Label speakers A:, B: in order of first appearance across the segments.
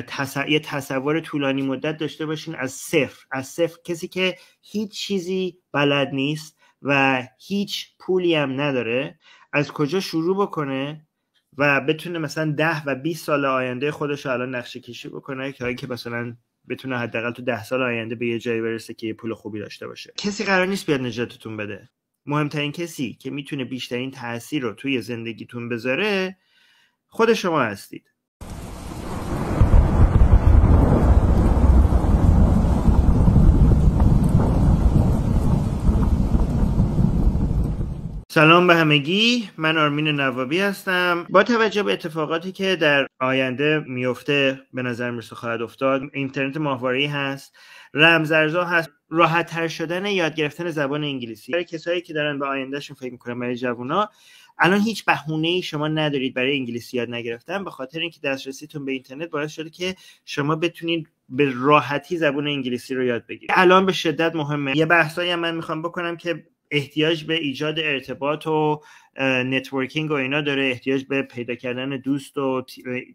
A: تص... یه تصور طولانی مدت داشته باشین از صفر از صفر کسی که هیچ چیزی بلد نیست و هیچ پولی هم نداره از کجا شروع بکنه و بتونه مثلا ده و 20 سال آینده خودش الان نقشه کشی بکنه که که مثلا بتونه حداقل تو ده سال آینده به یه جایی برسه که یه پول خوبی داشته باشه کسی قرار نیست بیاد نجاتتون بده مهمترین کسی که میتونه بیشترین تاثیر رو توی زندگیتون بذاره خود شما هستید سلام به همگی من آرمین نوابی هستم با توجه به اتفاقاتی که در آینده میفته به نظر میرسه خواهد افتاد اینترنت ماهواره هست رمزارزها هست راحتتر شدن یاد گرفتن زبان انگلیسی برای کسایی که دارن به آیندهشون فکر میکنن برای جوونا الان هیچ بهونه ای شما ندارید برای انگلیسی یاد نگرفتن به خاطر اینکه دسترسیتون به اینترنت باعث شده که شما بتونید به راحتی زبان انگلیسی رو یاد بگیرید الان به شدت مهمه یه بحثایی هم من میخوام بکنم که احتیاج به ایجاد ارتباط و نتورکینگ و اینا داره احتیاج به پیدا کردن دوست و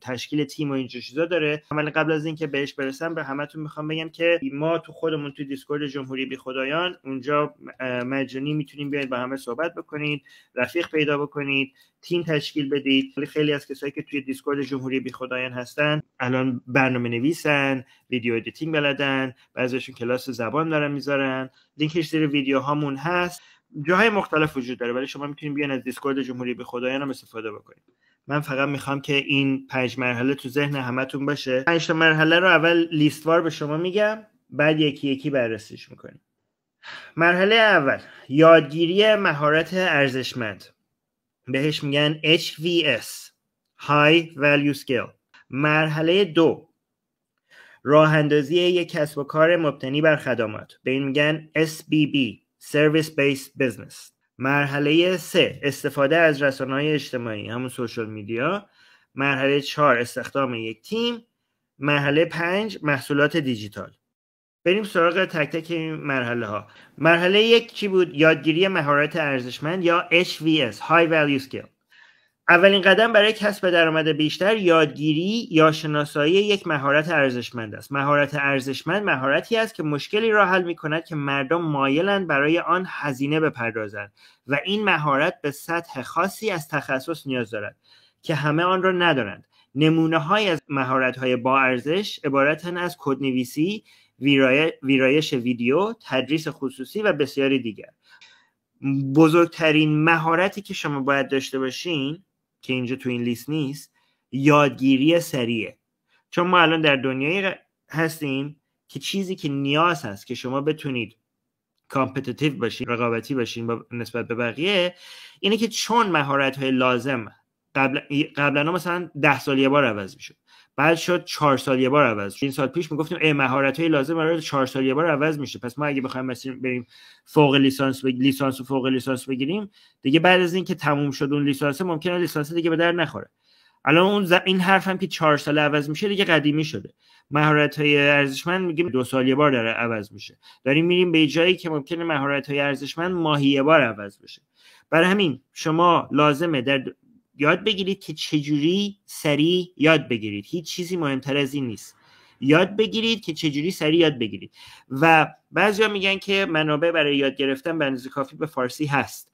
A: تشکیل تیم و این چیزا داره قبل از اینکه بهش برسم به همتون میخوام بگم که ما تو خودمون تو دیسکورد جمهوری بی خدایان اونجا مجانی میتونیم بیاید با همه صحبت بکنید رفیق پیدا بکنید تیم تشکیل بدید خیلی از کسایی که توی دیسکورد جمهوری بی خدایان هستن الان برنامه نویسن ویدیو ادیتینگ بلدن بعضیشون کلاس زبان دارن میذارن لینکش زیر ویدیو هست جاهای مختلف وجود داره ولی شما میتونید بیان از دیسکورد جمهوری به خدایان هم استفاده بکنید من فقط میخوام که این پنج مرحله تو ذهن همتون باشه پنج مرحله رو اول لیستوار به شما میگم بعد یکی یکی بررسیش میکنیم مرحله اول یادگیری مهارت ارزشمند بهش میگن HVS High Value Skill مرحله دو راه اندازی یک کسب و کار مبتنی بر خدمات به این میگن SBB سرویس بیس بزنس مرحله سه استفاده از رسانه های اجتماعی همون سوشال میدیا مرحله چهار استخدام یک تیم مرحله پنج محصولات دیجیتال بریم سراغ تک تک این مرحله ها مرحله یک چی بود یادگیری مهارت ارزشمند یا HVS High Value Skill اولین قدم برای کسب درآمد بیشتر یادگیری یا شناسایی یک مهارت ارزشمند است مهارت ارزشمند مهارتی است که مشکلی را حل می کند که مردم مایلند برای آن هزینه بپردازند و این مهارت به سطح خاصی از تخصص نیاز دارد که همه آن را ندارند نمونه های از مهارت های با ارزش عبارتن از کدنویسی ویرایش ویدیو تدریس خصوصی و بسیاری دیگر بزرگترین مهارتی که شما باید داشته باشین که اینجا تو این لیست نیست یادگیری سریعه چون ما الان در دنیایی هستیم که چیزی که نیاز هست که شما بتونید کامپتیتیو باشین رقابتی باشین نسبت به بقیه اینه که چون مهارت های لازم قبل قبلا مثلا ده سال یه بار عوض میشد بعد شد چهار سال یه بار عوض این سال پیش میگفتیم ای مهارت های لازم برای چهار سال یه بار عوض میشه پس ما اگه بخوایم مثلا بریم فوق لیسانس بگ... لیسانس و فوق لیسانس بگیریم دیگه بعد از اینکه تموم شد اون لیسانس ممکنه لیسانس دیگه به در نخوره الان اون این حرف هم که چهار سال عوض میشه دیگه قدیمی شده مهارت های ارزشمند میگیم دو سال یه بار داره عوض میشه داریم میریم به جایی که ممکنه مهارت های ارزشمند ماهی یه بار عوض بشه برای همین شما لازمه در یاد بگیرید که چجوری سریع یاد بگیرید هیچ چیزی مهمتر از این نیست یاد بگیرید که چجوری سریع یاد بگیرید و بعضیا میگن که منابع برای یاد گرفتن به اندازه کافی به فارسی هست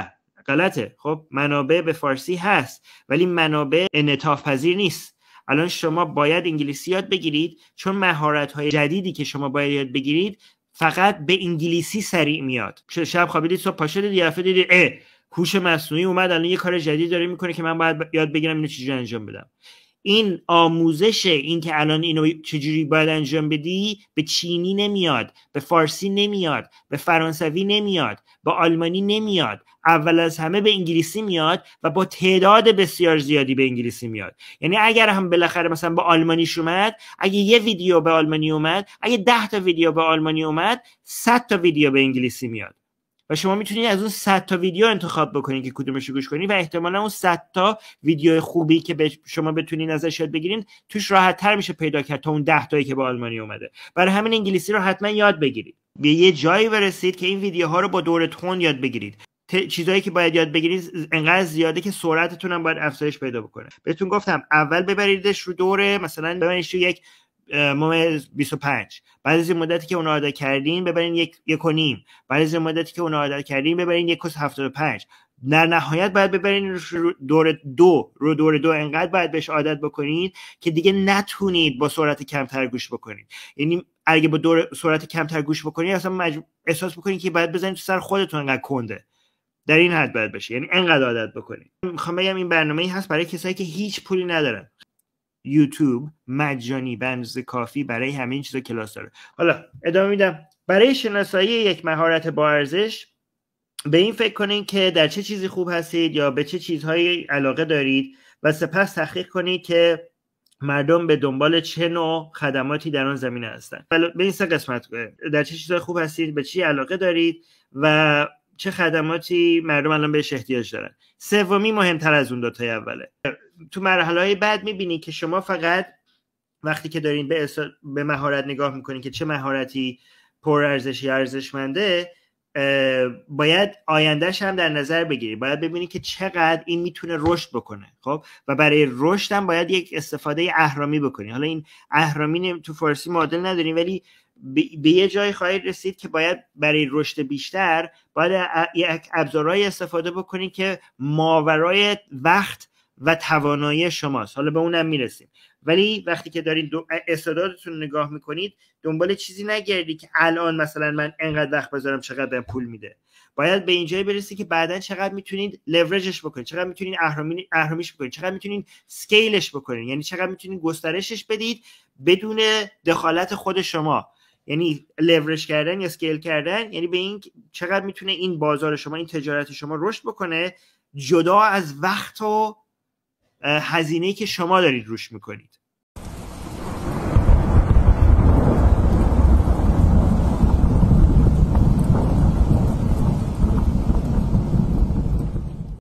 A: غلطه خب منابع به فارسی هست ولی منابع انعطاف پذیر نیست الان شما باید انگلیسی یاد بگیرید چون مهارت های جدیدی که شما باید یاد بگیرید فقط به انگلیسی سریع میاد شب خوابیدید صبح یه هوش مصنوعی اومد الان یه کار جدید داره میکنه که من باید یاد بگیرم اینو چجوری انجام بدم این آموزش اینکه الان اینو چجوری باید انجام بدی به چینی نمیاد به فارسی نمیاد به فرانسوی نمیاد به آلمانی نمیاد اول از همه به انگلیسی میاد و با تعداد بسیار زیادی به انگلیسی میاد یعنی اگر هم بالاخره مثلا به آلمانیش اومد اگه یه ویدیو به آلمانی اومد اگه ده تا ویدیو به آلمانی اومد 100 تا ویدیو به انگلیسی میاد شما میتونید از اون 100 تا ویدیو انتخاب بکنید که کدومش رو گوش کنید و احتمالا اون 100 تا ویدیو خوبی که شما بتونین ازش یاد بگیرین توش راحت تر میشه پیدا کرد تا اون 10 تایی که به آلمانی اومده برای همین انگلیسی رو حتما یاد بگیرید به یه جایی برسید که این ویدیوها رو با دور تون یاد بگیرید چیزهایی که باید یاد بگیرید انقدر زیاده که سرعتتون هم باید افزایش پیدا بکنه بهتون گفتم اول ببریدش رو دوره مثلا ببریدش رو یک مهم 25 بعد از این مدتی که اون کردیم کردین ببرین یک, یک و نیم بعد از این مدتی که اون عادت کردین ببرین یک و هفتاد و پنج در نهایت باید ببرین دور دو رو دور دو انقدر باید بهش عادت بکنید که دیگه نتونید با سرعت کمتر گوش بکنید یعنی اگه با دور سرعت کمتر گوش بکنید اصلا احساس بکنید که باید بزنید تو سر خودتون انقدر کنده در این حد باید بشه یعنی انقدر عادت بکنید میخوام بگم این برنامه ای هست برای کسایی که هیچ پولی ندارن یوتیوب مجانی بنز کافی برای همین این چیزا کلاس داره حالا ادامه میدم برای شناسایی یک مهارت با ارزش به این فکر کنید که در چه چیزی خوب هستید یا به چه چیزهایی علاقه دارید و سپس تحقیق کنید که مردم به دنبال چه نوع خدماتی در آن زمینه هستند به این سه قسمت در چه چیزهای خوب هستید به چی علاقه دارید و چه خدماتی مردم الان بهش احتیاج دارن سومی مهمتر از اون دوتای اوله تو مرحله بعد میبینی که شما فقط وقتی که دارین به, به مهارت نگاه میکنین که چه مهارتی پر یا ارزشمنده باید آیندهش هم در نظر بگیری باید ببینی که چقدر این میتونه رشد بکنه خب و برای رشد هم باید یک استفاده اهرامی بکنی حالا این اهرامی تو فارسی معادل نداری، ولی به یه جای خواهید رسید که باید برای رشد بیشتر باید یک ابزارهایی استفاده بکنید که ماورای وقت و توانایی شماست حالا به اونم میرسیم ولی وقتی که دارین استعدادتون نگاه میکنید دنبال چیزی نگردید که الان مثلا من انقدر وقت بذارم چقدر پول میده باید به اینجای برسید که بعدا چقدر میتونید لورجش بکنید چقدر میتونید اهرامیش بکنید چقدر میتونید سکیلش بکنید یعنی چقدر میتونید گسترشش بدید بدون دخالت خود شما یعنی لورج کردن یا سکیل کردن یعنی به این چقدر میتونه این بازار شما این تجارت شما رشد بکنه جدا از وقت و هزینه که شما دارید روش میکنید